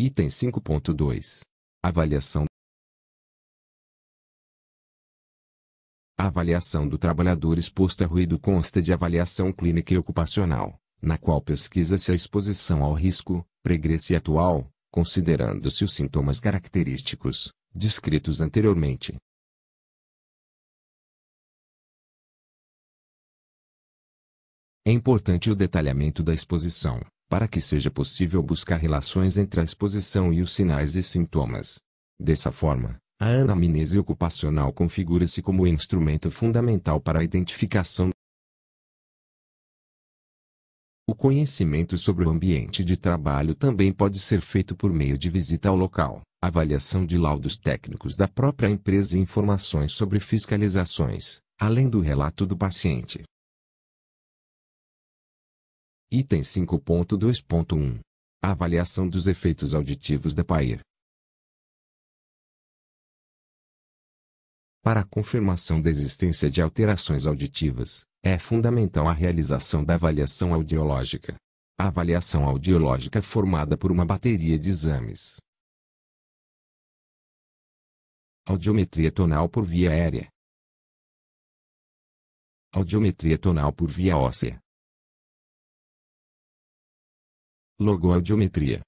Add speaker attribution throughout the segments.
Speaker 1: Item 5.2. Avaliação A avaliação
Speaker 2: do trabalhador exposto a ruído consta de avaliação clínica e ocupacional, na qual pesquisa-se a exposição ao risco, pregresse atual, considerando-se os sintomas característicos, descritos anteriormente. É importante o detalhamento da exposição, para que seja possível buscar relações entre a exposição e os sinais e sintomas. Dessa forma, a anamnese ocupacional configura-se como instrumento fundamental para a identificação o conhecimento sobre o ambiente de trabalho também pode ser feito por meio de visita ao local, avaliação de laudos técnicos da própria empresa e informações sobre fiscalizações, além do relato do paciente. Item
Speaker 3: 5.2.1. Avaliação dos efeitos auditivos da PAIR.
Speaker 2: Para a confirmação da existência de alterações auditivas, é fundamental a realização da avaliação audiológica. A avaliação audiológica é formada por uma bateria de exames.
Speaker 1: Audiometria tonal por via aérea. Audiometria tonal por via óssea. Logoaudiometria.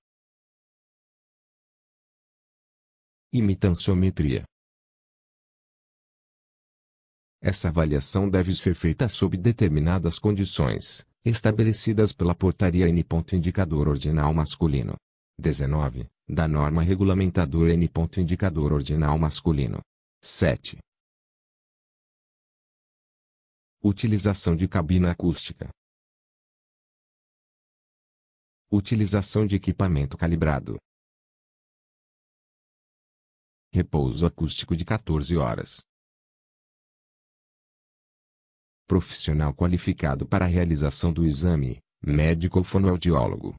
Speaker 2: Imitanciometria. Essa avaliação deve ser feita sob determinadas condições, estabelecidas pela portaria N. Indicador ordinal masculino. 19. Da norma regulamentadora N. Indicador ordinal masculino. 7.
Speaker 1: Utilização de cabina acústica. Utilização de equipamento calibrado. Repouso acústico de 14 horas.
Speaker 3: Profissional qualificado para a realização do exame, médico
Speaker 2: fonoaudiólogo.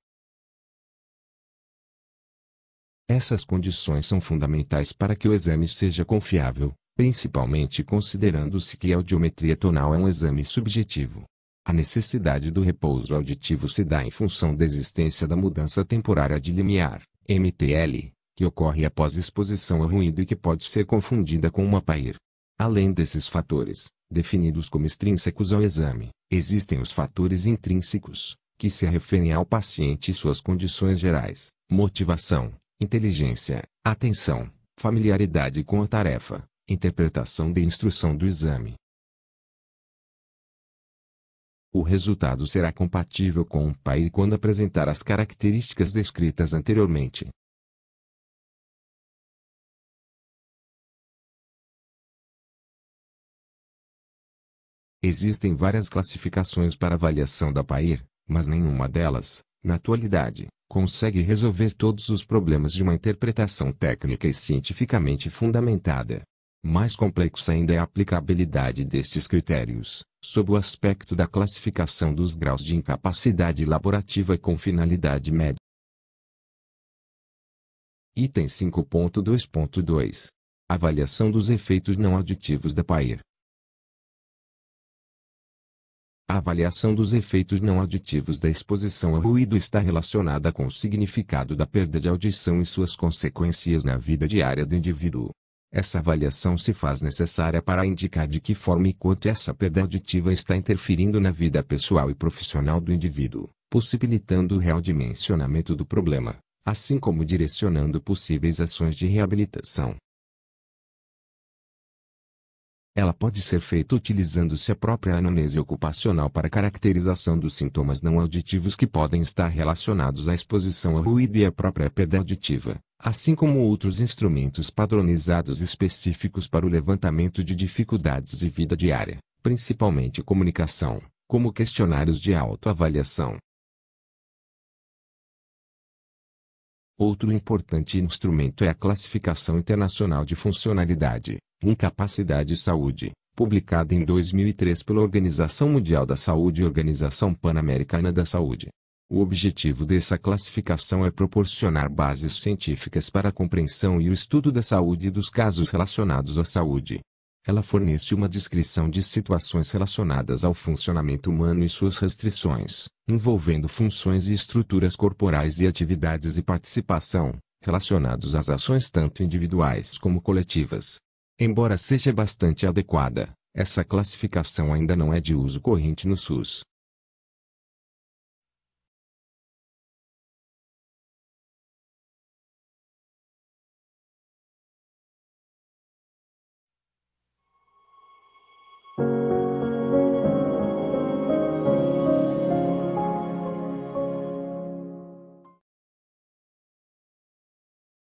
Speaker 2: Essas condições são fundamentais para que o exame seja confiável, principalmente considerando-se que a audiometria tonal é um exame subjetivo. A necessidade do repouso auditivo se dá em função da existência da mudança temporária de limiar, MTL, que ocorre após exposição ao ruído e que pode ser confundida com uma PAIR. Além desses fatores, definidos como extrínsecos ao exame, existem os fatores intrínsecos, que se referem ao paciente e suas condições gerais, motivação, inteligência, atenção, familiaridade com a tarefa, interpretação de instrução do exame, o resultado será compatível com o PAI
Speaker 3: quando
Speaker 1: apresentar as características descritas anteriormente.
Speaker 2: Existem várias classificações para avaliação da PAIR, mas nenhuma delas, na atualidade, consegue resolver todos os problemas de uma interpretação técnica e cientificamente fundamentada. Mais complexa ainda é a aplicabilidade destes critérios, sob o aspecto da classificação dos graus de incapacidade laborativa com finalidade médica. Item 5.2.2 Avaliação dos efeitos não auditivos da PAIR. A avaliação dos efeitos não auditivos da exposição ao ruído está relacionada com o significado da perda de audição e suas consequências na vida diária do indivíduo. Essa avaliação se faz necessária para indicar de que forma e quanto essa perda auditiva está interferindo na vida pessoal e profissional do indivíduo, possibilitando o real dimensionamento do problema, assim como direcionando possíveis ações de reabilitação. Ela pode ser feita utilizando-se a própria anamnese ocupacional para caracterização dos sintomas não auditivos que podem estar relacionados à exposição ao ruído e à própria perda auditiva, assim como outros instrumentos padronizados específicos para o levantamento de dificuldades de vida diária, principalmente comunicação, como questionários de autoavaliação, Outro importante instrumento é a Classificação Internacional de Funcionalidade, Incapacidade e Saúde, publicada em 2003 pela Organização Mundial da Saúde e Organização Pan-Americana da Saúde. O objetivo dessa classificação é proporcionar bases científicas para a compreensão e o estudo da saúde e dos casos relacionados à saúde, ela fornece uma descrição de situações relacionadas ao funcionamento humano e suas restrições, envolvendo funções e estruturas corporais e atividades e participação, relacionados às ações tanto individuais como coletivas. Embora seja bastante adequada, essa classificação ainda não é de uso corrente no SUS.